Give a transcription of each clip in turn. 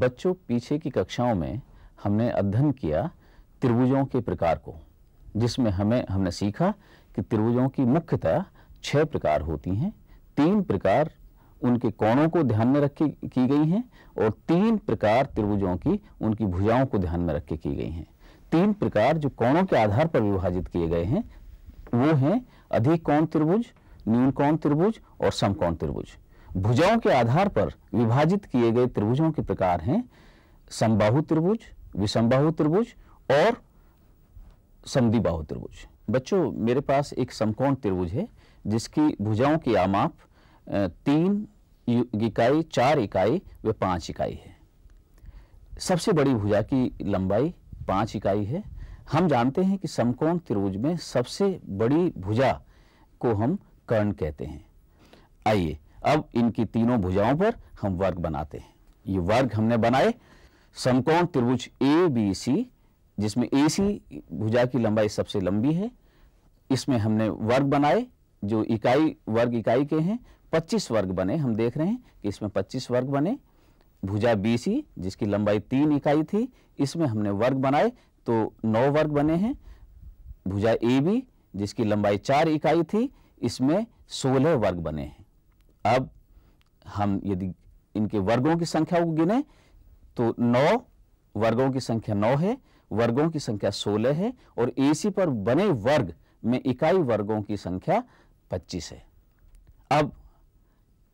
बच्चों पीछे की कक्षाओं में हमने अध्ययन किया त्रिभुजों के प्रकार को जिसमें हमें हमने सीखा कि त्रिभुजों की मुख्यतः छह प्रकार होती हैं तीन प्रकार उनके कोणों को ध्यान में रख के की गई हैं और तीन प्रकार त्रिभुजों की उनकी भुजाओं को ध्यान में रख के की गई हैं तीन प्रकार जो कोणों के आधार पर विभाजित किए गए हैं वो हैं अधिक कोण त्रिभुज न्यून कोण त्रिभुज और समकोण त्रिभुज भुजाओं के आधार पर विभाजित किए गए त्रिभुजों के प्रकार हैं समबाहु त्रिभुज विषमबाहु त्रिभुज और समदिबाहु त्रिभुज बच्चों मेरे पास एक समकोण त्रिभुज है जिसकी भुजाओं की आमाप तीन इकाई चार इकाई व पाँच इकाई है सबसे बड़ी भुजा की लंबाई पाँच इकाई है हम जानते हैं कि समकोण त्रिभुज में सबसे बड़ी भुजा को हम कर्ण कहते हैं आइए अब इनकी तीनों भुजाओं पर हम वर्ग बनाते हैं ये वर्ग हमने बनाए समकोण त्रिभुज ए बी सी जिसमें ए सी भुजा की लंबाई सबसे लंबी है इसमें हमने वर्ग बनाए जो इकाई वर्ग इकाई के हैं 25 वर्ग बने हम देख रहे हैं कि इसमें 25 वर्ग बने भुजा बी सी जिसकी लंबाई तीन इकाई थी इसमें हमने वर्ग बनाए तो नौ वर्ग बने हैं भुजा ए बी जिसकी लंबाई चार इकाई थी इसमें सोलह वर्ग बने हैं अब हम यदि इनके वर्गों की संख्या को गिने तो नौ वर्गों की संख्या नौ है वर्गों की संख्या सोलह है और एसी पर बने वर्ग में इकाई वर्गों की संख्या पच्चीस है अब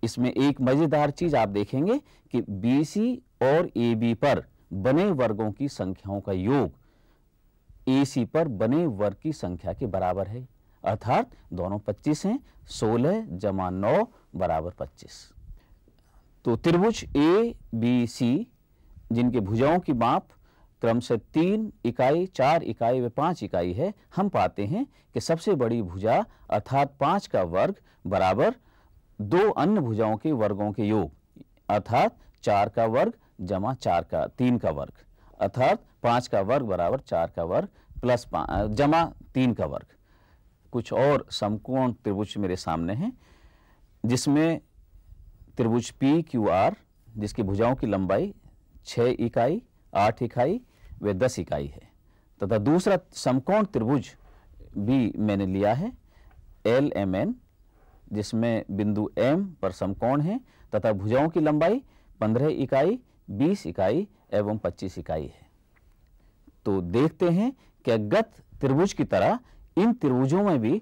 इसमें एक मजेदार चीज आप देखेंगे कि बीसी और बी पर बने वर्गों की संख्याओं का योग एसी पर बने वर्ग की संख्या के बराबर है अर्थात दोनों 25 हैं 16 जमा नौ बराबर 25 तो त्रिभुज ए बी सी जिनके भुजाओं की माप क्रम से तीन इकाई चार इकाई व पांच इकाई है हम पाते हैं कि सबसे बड़ी भुजा अर्थात पांच का वर्ग बराबर दो अन्य भुजाओं के वर्गों के योग अर्थात चार का वर्ग जमा चार का तीन का वर्ग अर्थात पांच का वर्ग बराबर चार का वर्ग प्लस जमा तीन का वर्ग कुछ और समकोण त्रिभुज मेरे सामने हैं जिसमें त्रिभुज पी क्यू आर जिसकी भुजाओं की लंबाई छ इकाई आठ इकाई व दस इकाई है तथा दूसरा समकोण त्रिभुज भी मैंने लिया है एल एम एन जिसमें बिंदु एम पर समकोण है तथा भुजाओं की लंबाई पंद्रह इकाई बीस इकाई एवं पच्चीस इकाई है तो देखते हैं कि गत त्रिभुज की तरह इन त्रिभुजों में भी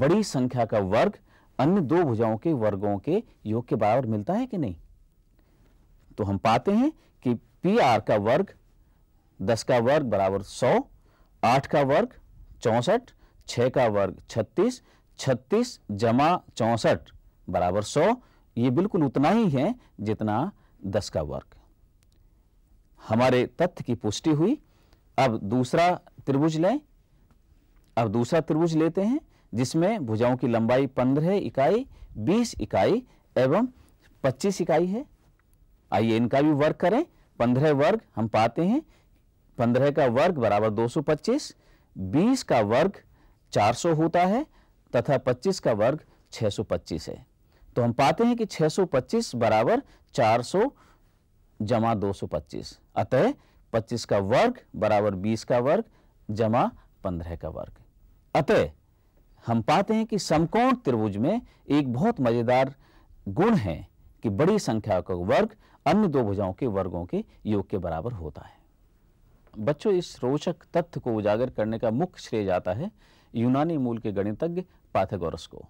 बड़ी संख्या का वर्ग अन्य दो भुजाओं के वर्गों के योग के बराबर मिलता है कि नहीं तो हम पाते हैं कि पी आर का वर्ग दस का वर्ग बराबर सौ आठ का वर्ग चौंसठ छ का वर्ग छत्तीस छत्तीस जमा चौंसठ बराबर सौ ये बिल्कुल उतना ही है जितना दस का वर्ग हमारे तथ्य की पुष्टि हुई अब दूसरा त्रिभुज लें अब दूसरा त्रिभुज लेते हैं जिसमें भुजाओं की लंबाई पंद्रह इकाई बीस इकाई एवं पच्चीस इकाई है आइए इनका भी वर्ग करें पंद्रह वर्ग हम पाते हैं पंद्रह का वर्ग बराबर दो सौ पच्चीस बीस का वर्ग चार सौ होता है तथा पच्चीस का वर्ग छः सौ पच्चीस है तो हम पाते हैं कि छह सौ पच्चीस बराबर चार सौ जमा दो सौ पच्चीस अतः पच्चीस का वर्ग बराबर बीस का वर्ग जमा पंद्रह का वर्ग अतः हम पाते हैं कि समकोण त्रिभुज में एक बहुत मजेदार गुण है कि बड़ी संख्या का वर्ग अन्य दो भुजाओं के वर्गों के योग के बराबर होता है बच्चों इस रोचक तथ्य को उजागर करने का मुख्य श्रेय जाता है यूनानी मूल के गणितज्ञ पाथेगोरस को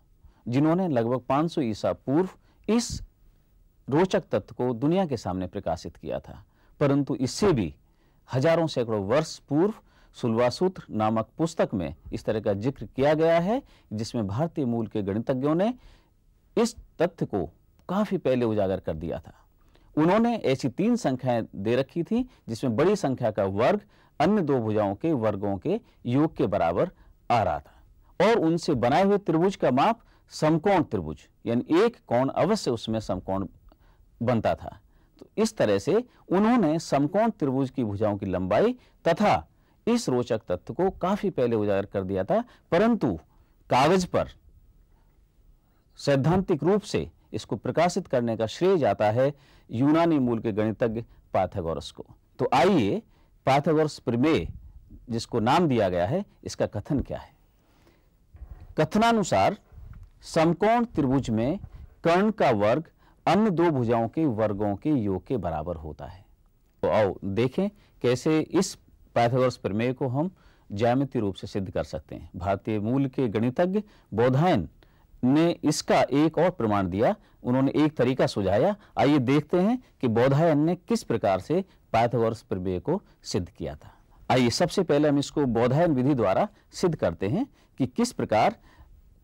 जिन्होंने लगभग 500 ईसा पूर्व इस रोचक तत्व को दुनिया के सामने प्रकाशित किया था परंतु इससे भी हजारों सैकड़ों वर्ष पूर्व सुलवा सूत्र नामक पुस्तक में इस तरह का जिक्र किया गया है जिसमें भारतीय मूल के गणितज्ञों ने इस तथ्य को काफ़ी पहले उजागर कर दिया था उन्होंने ऐसी तीन संख्याएं दे रखी थी जिसमें बड़ी संख्या का वर्ग अन्य दो भुजाओं के वर्गों के योग के बराबर आ रहा था और उनसे बनाए हुए त्रिभुज का माप समकोण त्रिभुज यानी एक कोण अवश्य उसमें समकोण बनता था तो इस तरह से उन्होंने समकोण त्रिभुज की भुजाओं की लंबाई तथा इस रोचक तथ्य को काफी पहले उजागर कर दिया था परंतु कागज पर सैद्धांतिक रूप से इसको प्रकाशित करने का श्रेय जाता है यूनानी मूल के गणितज्ञ पाथागोरस को तो आइए पाथागोरस प्रमेय जिसको नाम दिया गया है इसका कथन क्या है कथनानुसार समकोण त्रिभुज में कर्ण का वर्ग अन्य दो भुजाओं के वर्गों के योग के बराबर होता है तो आओ देखें कैसे इस पाइथागोरस प्रमेय को हम ज्यामिति रूप से सिद्ध कर सकते हैं भारतीय मूल के गणितज्ञ बोधायन ने इसका एक और प्रमाण दिया उन्होंने एक तरीका सुझाया आइए देखते हैं कि बोधायन ने किस प्रकार से पाइथागोरस प्रमेय को सिद्ध किया था आइए सबसे पहले हम इसको बोधायन विधि द्वारा सिद्ध करते हैं कि किस प्रकार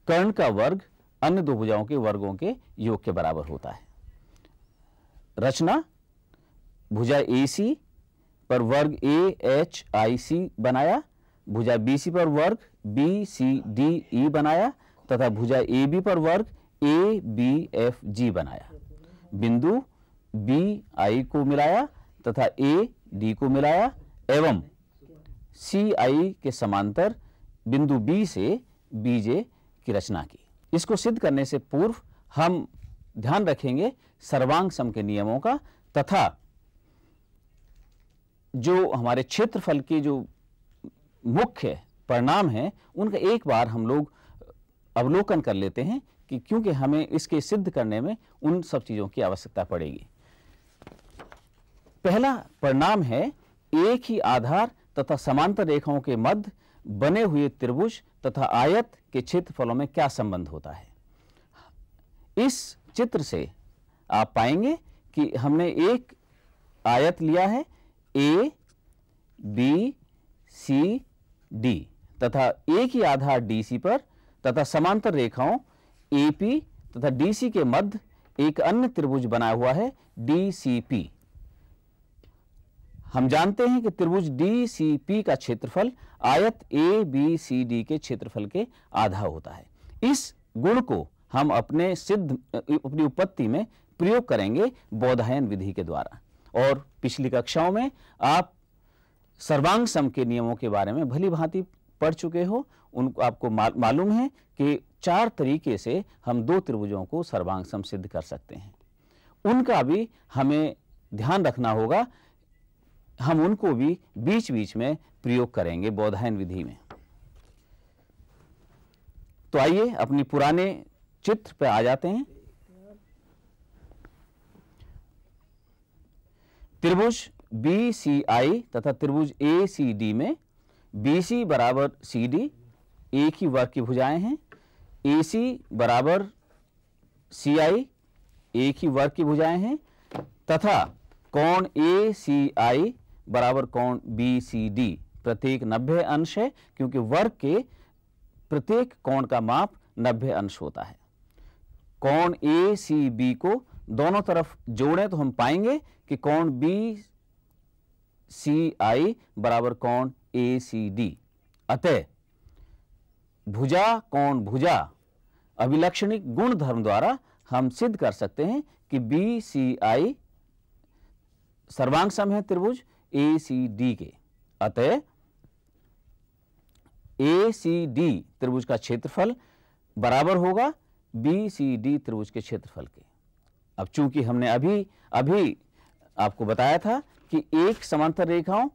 कर्ण का वर्ग अन्य दो भुजाओं के वर्गों के योग के बराबर होता है रचना भुजा ए सी पर वर्ग ए एच आई सी बनाया भुजा बी सी पर वर्ग बी सी डी ई बनाया तथा भुजा ए बी पर वर्ग ए बी एफ जी बनाया बिंदु बी आई को मिलाया तथा ए डी को मिलाया एवं सी आई के समांतर बिंदु बी से बी जे की रचना की इसको सिद्ध करने से पूर्व हम ध्यान रखेंगे सर्वांग सम के नियमों का तथा जो हमारे क्षेत्रफल के जो मुख्य परिणाम हैं उनका एक बार हम लोग अवलोकन कर लेते हैं कि क्योंकि हमें इसके सिद्ध करने में उन सब चीज़ों की आवश्यकता पड़ेगी पहला परिणाम है एक ही आधार तथा समांतर रेखाओं के मध्य बने हुए त्रिभुज तथा आयत के क्षेत्रफलों में क्या संबंध होता है इस चित्र से आप पाएंगे कि हमने एक आयत लिया है ए बी सी डी तथा ए की आधार सी पर तथा समांतर रेखाओं ए पी तथा सी के मध्य एक अन्य त्रिभुज बना हुआ है पी हम जानते हैं कि त्रिभुज पी का क्षेत्रफल आयत ए बी सी डी के क्षेत्रफल के आधा होता है इस गुण को हम अपने सिद्ध अपनी उपपत्ति में प्रयोग करेंगे बौधायन विधि के द्वारा और पिछली कक्षाओं में आप सर्वांग सम के नियमों के बारे में भली भांति पढ़ चुके हो उनको आपको मालूम है कि चार तरीके से हम दो त्रिभुजों को सर्वांग सम सिद्ध कर सकते हैं उनका भी हमें ध्यान रखना होगा हम उनको भी बीच बीच में प्रयोग करेंगे बौधायन विधि में तो आइए अपनी पुराने चित्र पर आ जाते हैं त्रिभुज बी सी आई तथा त्रिभुज ए सी डी में बी सी बराबर सी डी एक ही वर्ग की भुजाएं हैं ए सी बराबर सी आई एक ही वर्ग की भुजाएं हैं तथा कोण ए सी आई बराबर कोण बी सी डी प्रत्येक 90 अंश है क्योंकि वर्ग के प्रत्येक कोण का माप 90 अंश होता है कोण ए सी बी को दोनों तरफ जोड़ें तो हम पाएंगे कि कौन बी सी आई बराबर कौन ए सी डी अतः भुजा कौन भुजा अभिलक्षणिक गुण धर्म द्वारा हम सिद्ध कर सकते हैं कि बी सी आई सर्वांग सम है त्रिभुज ए सी डी के अतः ए सी डी त्रिभुज का क्षेत्रफल बराबर होगा बी सी डी त्रिभुज के क्षेत्रफल के अब चूंकि हमने अभी अभी आपको बताया था कि एक समांतर रेखाओं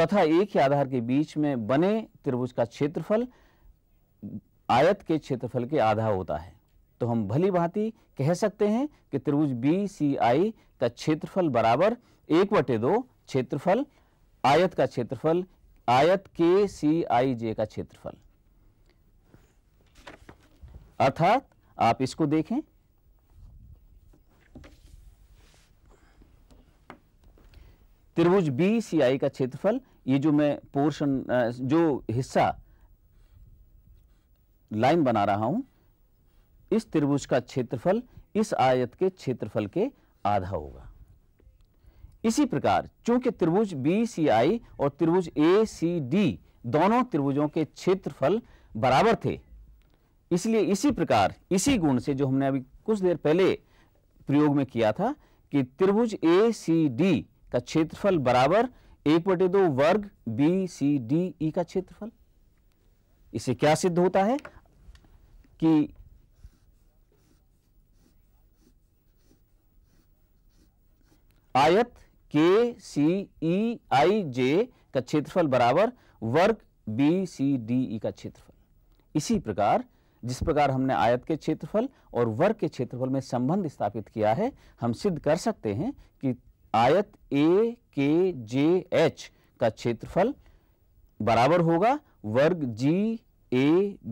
तथा एक ही आधार के बीच में बने त्रिभुज का क्षेत्रफल आयत के क्षेत्रफल के आधा होता है तो हम भली भांति कह सकते हैं कि त्रिभुज बी सी आई का क्षेत्रफल बराबर एक बटे दो क्षेत्रफल आयत का क्षेत्रफल आयत के सी आई जे का क्षेत्रफल अर्थात आप इसको देखें त्रिभुज बी सी आई का क्षेत्रफल ये जो मैं पोर्शन जो हिस्सा लाइन बना रहा हूं इस त्रिभुज का क्षेत्रफल इस आयत के क्षेत्रफल के आधा होगा इसी प्रकार चूंकि त्रिभुज बी सी आई और त्रिभुज ए सी डी दोनों त्रिभुजों के क्षेत्रफल बराबर थे इसलिए इसी प्रकार इसी गुण से जो हमने अभी कुछ देर पहले प्रयोग में किया था कि त्रिभुज ए सी डी का क्षेत्रफल बराबर एक बटे दो वर्ग बी सी डी ई का क्षेत्रफल इसे क्या सिद्ध होता है कि आयत के सी ई आई जे का क्षेत्रफल बराबर वर्ग बी सी डी ई का क्षेत्रफल इसी प्रकार जिस प्रकार हमने आयत के क्षेत्रफल और वर्ग के क्षेत्रफल में संबंध स्थापित किया है हम सिद्ध कर सकते हैं कि आयत ए के जे एच का क्षेत्रफल बराबर होगा वर्ग जी ए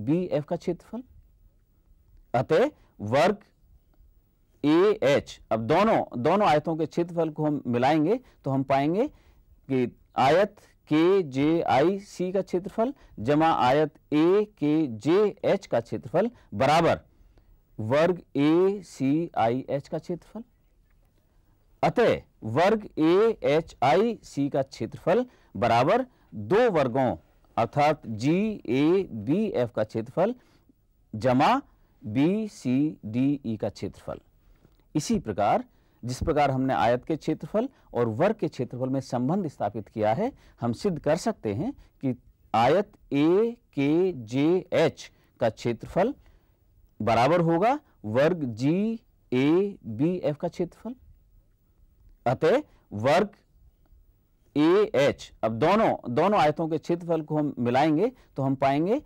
बी एफ का क्षेत्रफल अतः वर्ग ए एच अब दोनों दोनों आयतों के क्षेत्रफल को हम मिलाएंगे तो हम पाएंगे कि आयत के जे आई सी का क्षेत्रफल जमा आयत ए के जे एच का क्षेत्रफल बराबर वर्ग ए सी आई एच का क्षेत्रफल अतः वर्ग ए एच आई सी का क्षेत्रफल बराबर दो वर्गों अर्थात जी ए बी एफ का क्षेत्रफल जमा बी सी डी ई का क्षेत्रफल इसी प्रकार जिस प्रकार हमने आयत के क्षेत्रफल और वर्ग के क्षेत्रफल में संबंध स्थापित किया है हम सिद्ध कर सकते हैं कि आयत ए के जे एच का क्षेत्रफल बराबर होगा वर्ग जी ए बी एफ का क्षेत्रफल अतः वर्ग ए एच अब दोनों दोनों आयतों के क्षेत्रफल को हम मिलाएंगे तो हम पाएंगे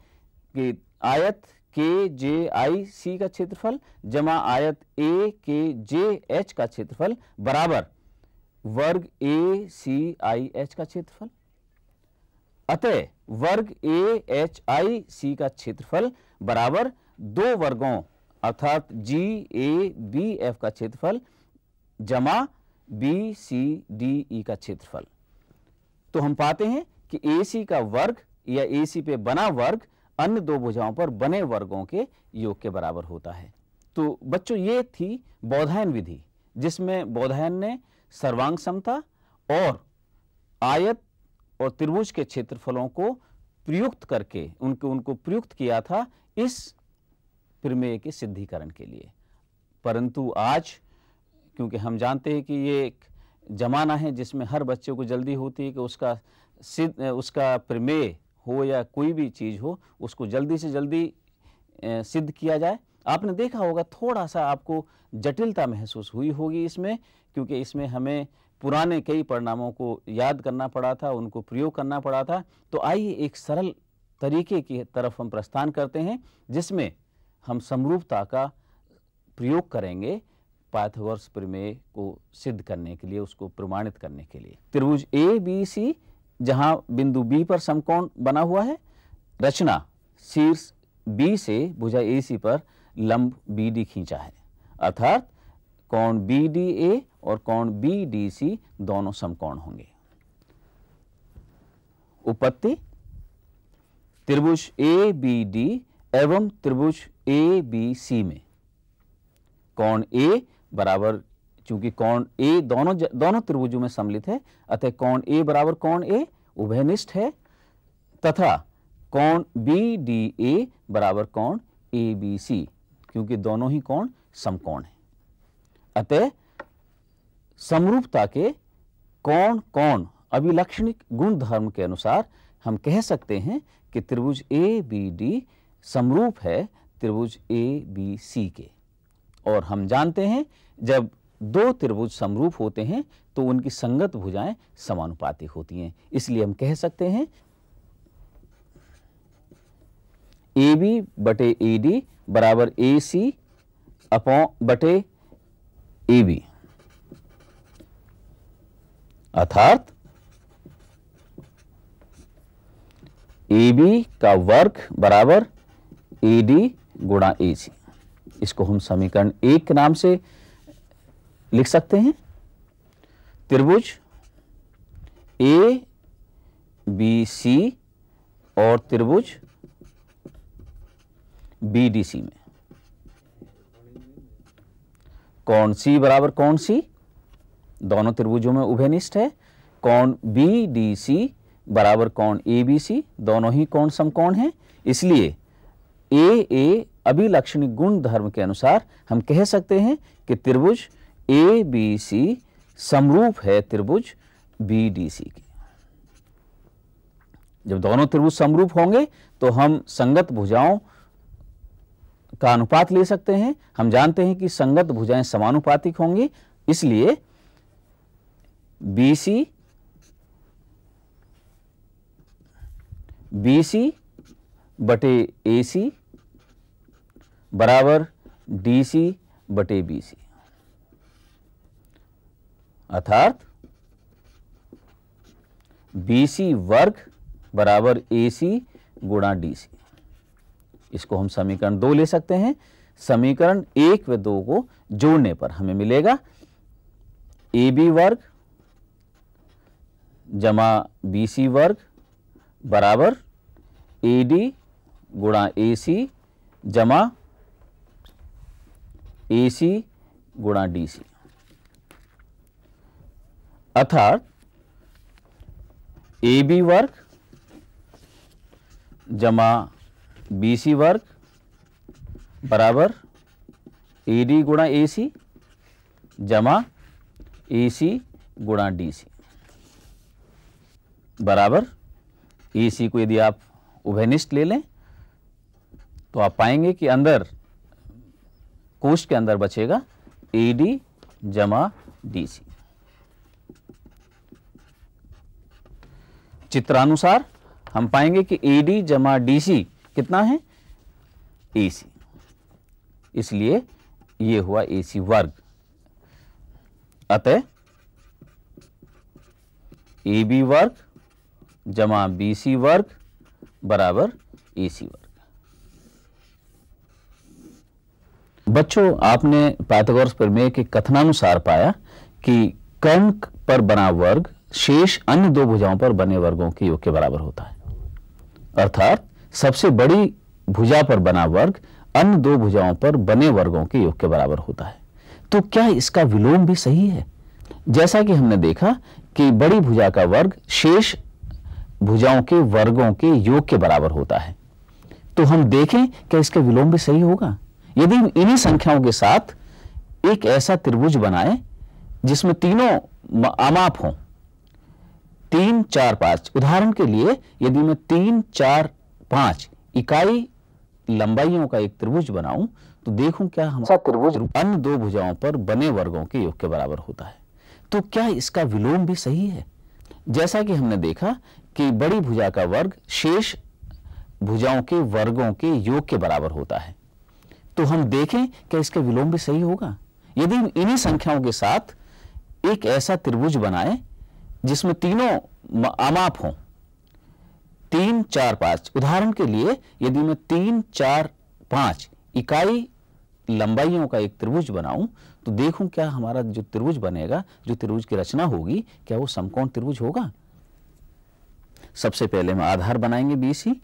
कि आयत के जे आई सी का क्षेत्रफल जमा आयत ए के जे एच का क्षेत्रफल बराबर वर्ग ए सी आई एच का क्षेत्रफल अतः वर्ग ए एच आई सी का क्षेत्रफल बराबर दो वर्गों अर्थात जी ए बी एफ का क्षेत्रफल जमा बी सी डी ई का क्षेत्रफल तो हम पाते हैं कि ए सी का वर्ग या ए सी पे बना वर्ग अन्य दो भुजाओं पर बने वर्गों के योग के बराबर होता है तो बच्चों ये थी बौधायन विधि जिसमें बौधायन ने सर्वांग समता और आयत और त्रिभुज के क्षेत्रफलों को प्रयुक्त करके उनको उनको प्रयुक्त किया था इस प्रमेय के सिद्धिकरण के लिए परंतु आज क्योंकि हम जानते हैं कि ये एक जमाना है जिसमें हर बच्चे को जल्दी होती है कि उसका सिद्ध उसका प्रमेय हो या कोई भी चीज़ हो उसको जल्दी से जल्दी सिद्ध किया जाए आपने देखा होगा थोड़ा सा आपको जटिलता महसूस हुई होगी इसमें क्योंकि इसमें हमें पुराने कई परिणामों को याद करना पड़ा था उनको प्रयोग करना पड़ा था तो आइए एक सरल तरीके की तरफ हम प्रस्थान करते हैं जिसमें हम समरूपता का प्रयोग करेंगे पाथवर्स प्रमेय को सिद्ध करने के लिए उसको प्रमाणित करने के लिए त्रिभुज ए बी सी जहां बिंदु बी पर समकोण बना हुआ है रचना शीर्ष बी से भुजा ए सी पर लंब बी डी खींचा है अर्थात कोण बी डी ए और कोण बी डी सी दोनों समकोण होंगे उपत्ति त्रिभुज ए बी डी एवं त्रिभुज ए बी सी में कोण ए बराबर चूंकि कौन ए दोनों दोनों त्रिभुजों में सम्मिलित है अतः कौन ए बराबर कौन ए उभयनिष्ठ है तथा कौन बी डी ए बराबर कौन ए बी सी क्योंकि दोनों ही कौन समकोण है अतः समरूपता के कौन कौन अभिलक्षणिक गुण धर्म के अनुसार हम कह सकते हैं कि त्रिभुज ए बी डी समरूप है त्रिभुज ए बी सी के और हम जानते हैं जब दो त्रिभुज समरूप होते हैं तो उनकी संगत भुजाएं समानुपातिक होती हैं इसलिए हम कह सकते हैं ए बी बटे ए डी बराबर ए सी अपॉ बटे ए बी अर्थात ए बी का वर्ग बराबर ए डी गुणा ए सी इसको हम समीकरण एक के नाम से लिख सकते हैं त्रिभुज ए बी सी और त्रिभुज बी डी सी में कौन सी बराबर कौन सी दोनों त्रिभुजों में उभयनिष्ठ है कौन बी डी सी बराबर कौन ए बी सी दोनों ही कौन समकोण हैं इसलिए ए ए अभिलक्षणिक गुण धर्म के अनुसार हम कह सकते हैं कि त्रिभुज ए बी सी समरूप है त्रिभुज बी डी सी के जब दोनों त्रिभुज समरूप होंगे तो हम संगत भुजाओं का अनुपात ले सकते हैं हम जानते हैं कि संगत भुजाएं समानुपातिक होंगी इसलिए बी सी बी सी बटे ए सी बराबर डी सी बटे बी सी अर्थात बी सी वर्ग बराबर ए सी गुणा डी सी इसको हम समीकरण दो ले सकते हैं समीकरण एक व दो को जोड़ने पर हमें मिलेगा ए बी वर्ग जमा बी सी वर्ग बराबर ए डी गुणा ए सी जमा ए सी गुणा डी सी अर्थात ए बी वर्ग जमा बी सी वर्ग बराबर ए डी गुणा ए सी जमा ए सी गुणा डी सी बराबर ए सी को यदि आप उभयनिष्ठ ले लें तो आप पाएंगे कि अंदर कोष के अंदर बचेगा एडी जमा डी सी चित्रानुसार हम पाएंगे कि एडी जमा डी सी कितना है ए सी इसलिए ये हुआ ए सी वर्ग अतः एबी वर्ग जमा बी सी वर्ग बराबर एसी वर्ग बच्चों आपने पाइथागोरस प्रमेय के कथनानुसार पाया कि कर्ण पर बना वर्ग शेष अन्य दो भुजाओं पर बने वर्गों के योग के बराबर होता है अर्थात सबसे बड़ी भुजा पर बना वर्ग अन्य दो भुजाओं पर बने वर्गों के योग के बराबर होता है तो क्या इसका विलोम भी सही है जैसा कि हमने देखा कि बड़ी भुजा का वर्ग शेष भुजाओं के वर्गों के योग के बराबर होता है तो हम देखें क्या इसका विलोम भी सही होगा यदि इन्हीं संख्याओं के साथ एक ऐसा त्रिभुज बनाए जिसमें तीनों अमाप हों तीन चार पांच उदाहरण के लिए यदि मैं तीन चार पांच इकाई लंबाइयों का एक त्रिभुज बनाऊं तो देखूं क्या हमारा अच्छा, त्रिभुज अन्य दो भुजाओं पर बने वर्गों के योग के बराबर होता है तो क्या इसका विलोम भी सही है जैसा कि हमने देखा कि बड़ी भुजा का वर्ग शेष भुजाओं के वर्गों के योग के बराबर होता है तो हम देखें क्या इसका विलोम भी सही होगा यदि हम इन्हीं संख्याओं के साथ एक ऐसा त्रिभुज बनाए जिसमें तीनों अमाप हों तीन चार पांच उदाहरण के लिए यदि मैं तीन चार पांच इकाई लंबाइयों का एक त्रिभुज बनाऊं तो देखूं क्या हमारा जो त्रिभुज बनेगा जो त्रिभुज की रचना होगी क्या वो समकोण त्रिभुज होगा सबसे पहले हम आधार बनाएंगे बीसी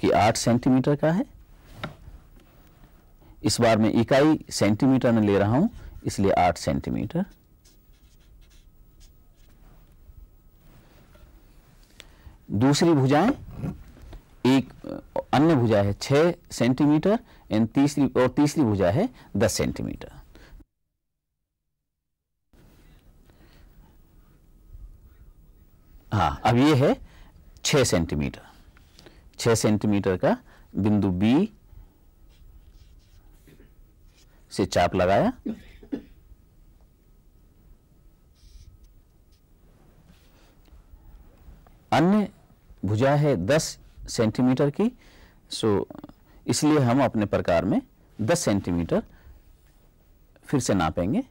कि 8 सेंटीमीटर का है इस बार मैं इकाई सेंटीमीटर में ले रहा हूं इसलिए 8 सेंटीमीटर दूसरी भुजाएं एक अन्य भुजा है 6 सेंटीमीटर एंड तीसरी और तीसरी भुजा है 10 सेंटीमीटर हाँ अब ये है 6 सेंटीमीटर 6 सेंटीमीटर का बिंदु बी से चाप लगाया अन्य भुजा है 10 सेंटीमीटर की सो इसलिए हम अपने प्रकार में 10 सेंटीमीटर फिर से नापेंगे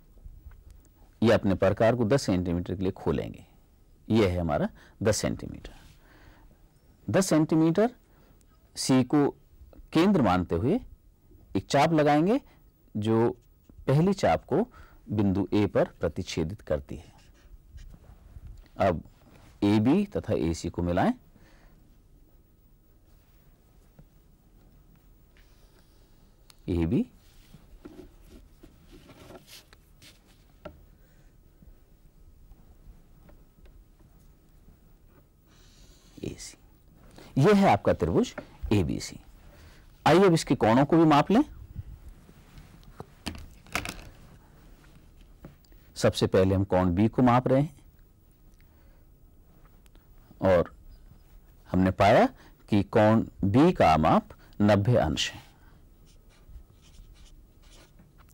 या अपने प्रकार को 10 सेंटीमीटर के लिए खोलेंगे यह है हमारा 10 सेंटीमीटर 10 सेंटीमीटर सी को केंद्र मानते हुए एक चाप लगाएंगे जो पहली चाप को बिंदु ए पर प्रतिच्छेदित करती है अब ए बी तथा ए सी को मिलाएं ए बी ए सी यह है आपका त्रिभुज एबीसी आइए अब इसके कोणों को भी माप लें सबसे पहले हम कोण बी को माप रहे हैं और हमने पाया कि कोण बी का माप 90 अंश है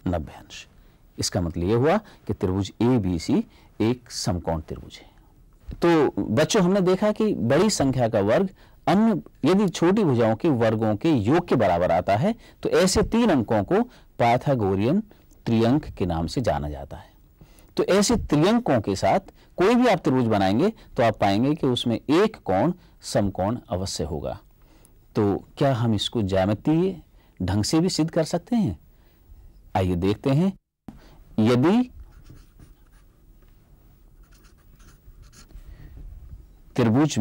90 अंश इसका मतलब यह हुआ कि त्रिभुज ए बी सी एक समकोण त्रिभुज है तो बच्चों हमने देखा कि बड़ी संख्या का वर्ग अन्य यदि छोटी भुजाओं के वर्गों के योग के बराबर आता है तो ऐसे तीन अंकों को पाथागोरियन त्रियंक के नाम से जाना जाता है तो ऐसे त्रियंकों के साथ कोई भी आप त्रिभुज बनाएंगे तो आप पाएंगे कि उसमें एक कोण समकोण अवश्य होगा तो क्या हम इसको ज्यामितीय ढंग से भी सिद्ध कर सकते हैं आइए देखते हैं यदि त्रिभुज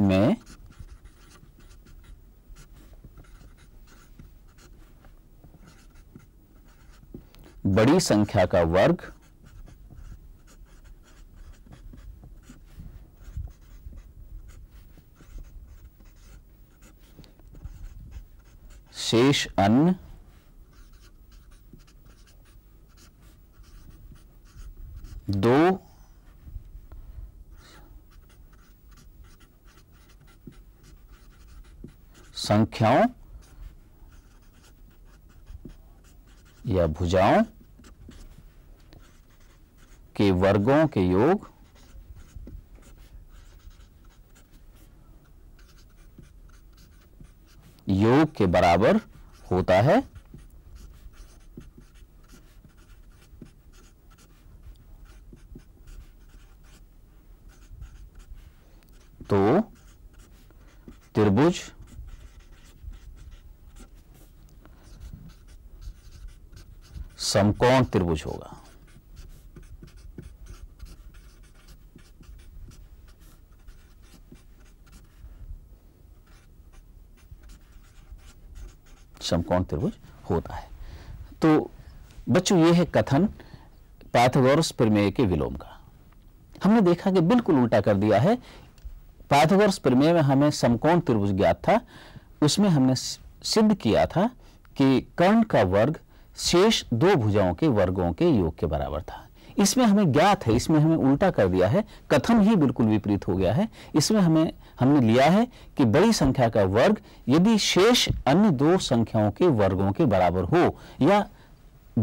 में बड़ी संख्या का वर्ग शेष अन्य दो संख्याओं या भुजाओं के वर्गों के योग योग के बराबर होता है तो त्रिभुज समकोण त्रिभुज होगा समकोण त्रिभुज होता है तो बच्चों ये है कथन पाथागोरस प्रमेय के विलोम का हमने देखा कि बिल्कुल उल्टा कर दिया है पाथागोरस प्रमेय में हमें समकोण त्रिभुज ज्ञात था उसमें हमने सिद्ध किया था कि कर्ण का वर्ग शेष दो भुजाओं के वर्गों के योग के बराबर था इसमें हमें ज्ञात है इसमें हमें उल्टा कर दिया है कथन ही बिल्कुल विपरीत हो गया है इसमें हमें हमने लिया है कि बड़ी संख्या का वर्ग यदि शेष अन्य दो संख्याओं के वर्गों के बराबर हो या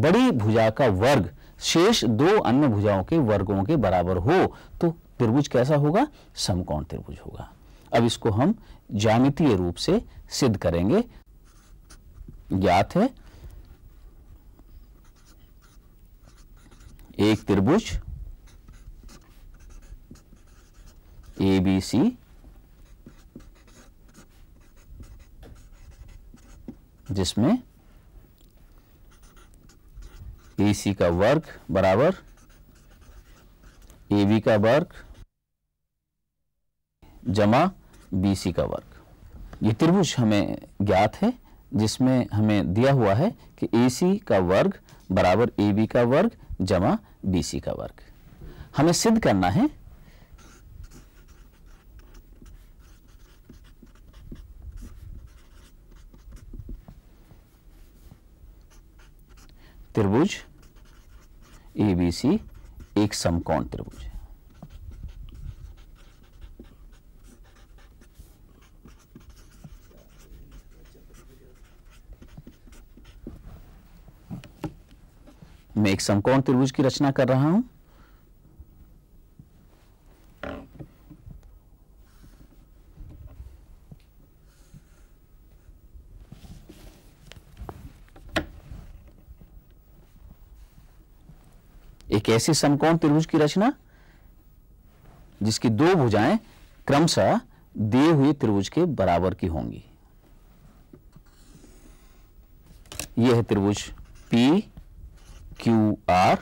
बड़ी भुजा का वर्ग शेष दो अन्य भुजाओं के वर्गों के बराबर हो तो त्रिभुज कैसा होगा समकोण त्रिभुज होगा अब इसको हम ज्यामितीय रूप से सिद्ध करेंगे ज्ञात है एक त्रिभुज ए बी सी जिसमें ए सी का वर्ग बराबर ए बी का वर्ग जमा बी सी का वर्ग ये त्रिभुज हमें ज्ञात है जिसमें हमें दिया हुआ है कि ए सी का वर्ग बराबर ए बी का वर्ग जमा बी सी का वर्ग हमें सिद्ध करना है त्रिभुज ए बी सी एक समकोण त्रिभुज है मैं एक समकोण त्रिभुज की रचना कर रहा हूं एक ऐसी समकोण त्रिभुज की रचना जिसकी दो भुजाएं क्रमशः दिए हुए त्रिभुज के बराबर की होंगी यह है त्रिभुज पी क्यू आर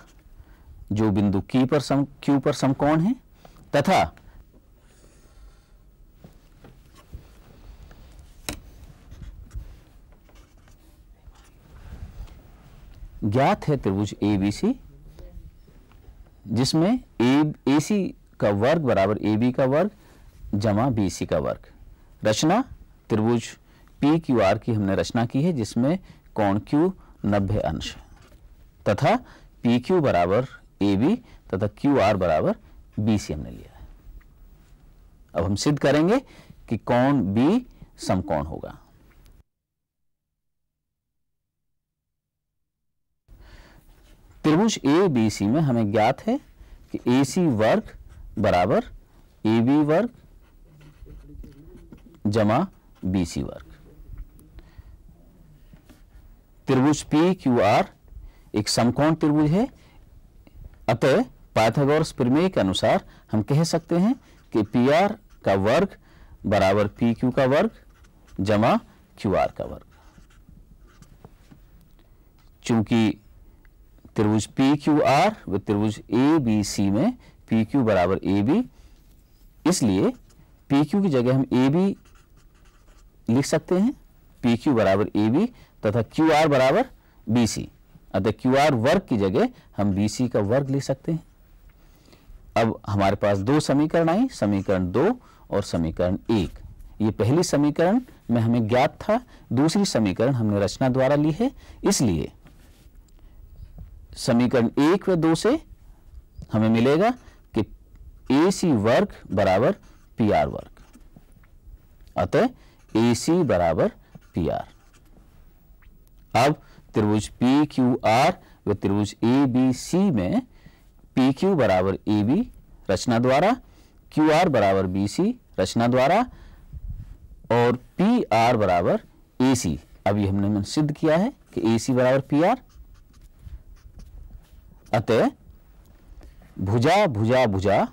जो बिंदु की पर सम क्यू पर समकोण है तथा ज्ञात है त्रिभुज ए बी सी जिसमें ए ए सी का वर्ग बराबर ए बी का वर्ग जमा बी सी का वर्ग रचना त्रिभुज पी क्यू आर की हमने रचना की है जिसमें कोण क्यू नब्बे अंश है तथा पी क्यू बराबर ए बी तथा क्यू आर बराबर बी सी हमने लिया है अब हम सिद्ध करेंगे कि कौन बी समकोण होगा त्रिभुज ए बी सी में हमें ज्ञात है कि ए सी वर्ग बराबर ए बी वर्ग जमा बी सी वर्ग त्रिभुज पी क्यू आर एक समकोण त्रिभुज है अतः पाथागोरस प्रमेय के अनुसार हम कह सकते हैं कि पी आर का वर्ग बराबर पी क्यू का वर्ग जमा क्यू आर का वर्ग चूंकि त्रिभुज पी क्यू आर व त्रिभुज ए बी सी में पी क्यू बराबर ए बी इसलिए पी क्यू की जगह हम ए बी लिख सकते हैं पी क्यू बराबर ए बी तथा क्यू आर बराबर बी सी अतः क्यू आर वर्ग की जगह हम बी सी का वर्ग ले सकते हैं अब हमारे पास दो समीकरण आई समीकरण दो और समीकरण एक ये पहली समीकरण में हमें ज्ञात था दूसरी समीकरण हमने रचना द्वारा ली है इसलिए समीकरण एक व दो से हमें मिलेगा कि ए सी वर्ग बराबर पी आर वर्ग अतः ए सी बराबर पी आर अब त्रिभुज पी क्यू आर व त्रिभुज ए बी सी में पी क्यू बराबर ए बी रचना द्वारा क्यू आर बराबर बी सी रचना द्वारा और पी आर बराबर ए सी अभी हमने सिद्ध किया है कि ए सी बराबर पी आर अतः भुजा भुजा भुजा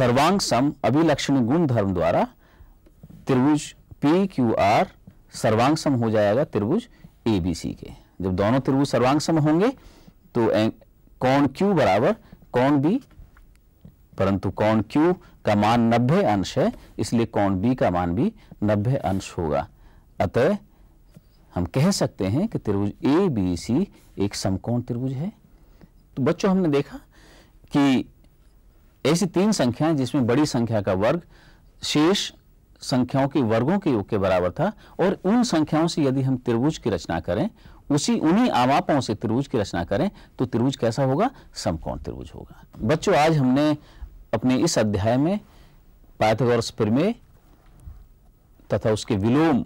सर्वांग सम अभिलक्षण गुण धर्म द्वारा त्रिभुज पी क्यू आर सर्वांग सम हो जाएगा त्रिभुज ए बी सी के जब दोनों त्रिभुज सर्वांग सम होंगे तो कौन क्यू बराबर कौन बी परंतु कौन क्यू का मान 90 अंश है इसलिए कौन बी का मान भी 90 अंश होगा अतः हम कह सकते हैं कि त्रिभुज ए बी सी एक समकोण त्रिभुज है तो बच्चों हमने देखा कि ऐसी तीन संख्याएं जिसमें बड़ी संख्या का वर्ग शेष संख्याओं के वर्गों के योग के बराबर था और उन संख्याओं से यदि हम त्रिभुज की रचना करें उसी उन्हीं आवापों से त्रिभुज की रचना करें तो त्रिभुज कैसा होगा समकोण त्रिभुज होगा बच्चों आज हमने अपने इस अध्याय में पाइथागोरस प्रमेय तथा उसके विलोम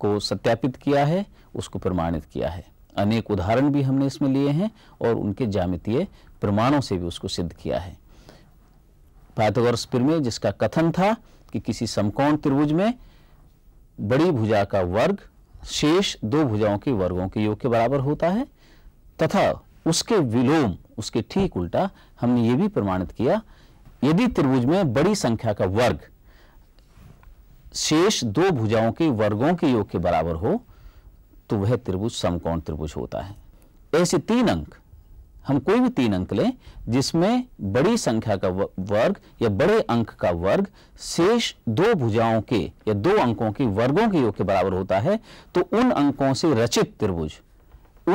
को सत्यापित किया है उसको प्रमाणित किया है अनेक उदाहरण भी हमने इसमें लिए हैं और उनके जामितीय प्रमाणों से भी उसको सिद्ध किया है पाइथागोरस प्रमेय जिसका कथन था कि किसी समकोण त्रिभुज में बड़ी भुजा का वर्ग शेष दो भुजाओं के वर्गों के योग के बराबर होता है तथा उसके विलोम उसके ठीक उल्टा हमने ये भी प्रमाणित किया यदि त्रिभुज में बड़ी संख्या का वर्ग शेष दो भुजाओं के वर्गों के योग के बराबर हो तो वह त्रिभुज समकोण त्रिभुज होता है ऐसे तीन अंक हम कोई भी तीन अंक लें जिसमें बड़ी संख्या का वर्ग या बड़े अंक का वर्ग शेष दो भुजाओं के या दो अंकों के वर्गों के योग के बराबर होता है तो उन अंकों से रचित त्रिभुज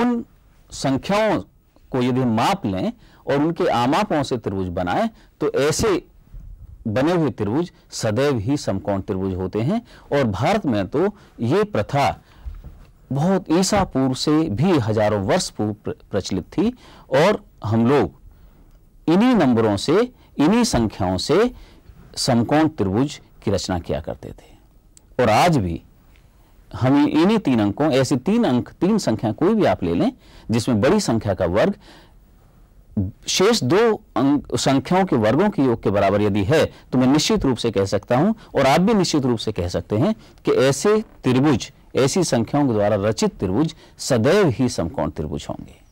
उन संख्याओं को यदि माप लें और उनके आमापों से त्रिभुज बनाएं तो ऐसे बने हुए त्रिभुज सदैव ही समकोण त्रिभुज होते हैं और भारत में तो ये प्रथा बहुत ईसा पूर्व से भी हजारों वर्ष पूर्व प्रचलित थी और हम लोग इन्हीं नंबरों से इन्हीं संख्याओं से समकोण त्रिभुज की रचना किया करते थे और आज भी हम इन्हीं तीन अंकों ऐसी तीन अंक तीन संख्या कोई भी आप ले लें जिसमें बड़ी संख्या का वर्ग शेष दो संख्याओं के वर्गों के योग के बराबर यदि है तो मैं निश्चित रूप से कह सकता हूं और आप भी निश्चित रूप से कह सकते हैं कि ऐसे त्रिभुज ऐसी संख्याओं के द्वारा रचित त्रिभुज सदैव ही समकोण त्रिभुज होंगे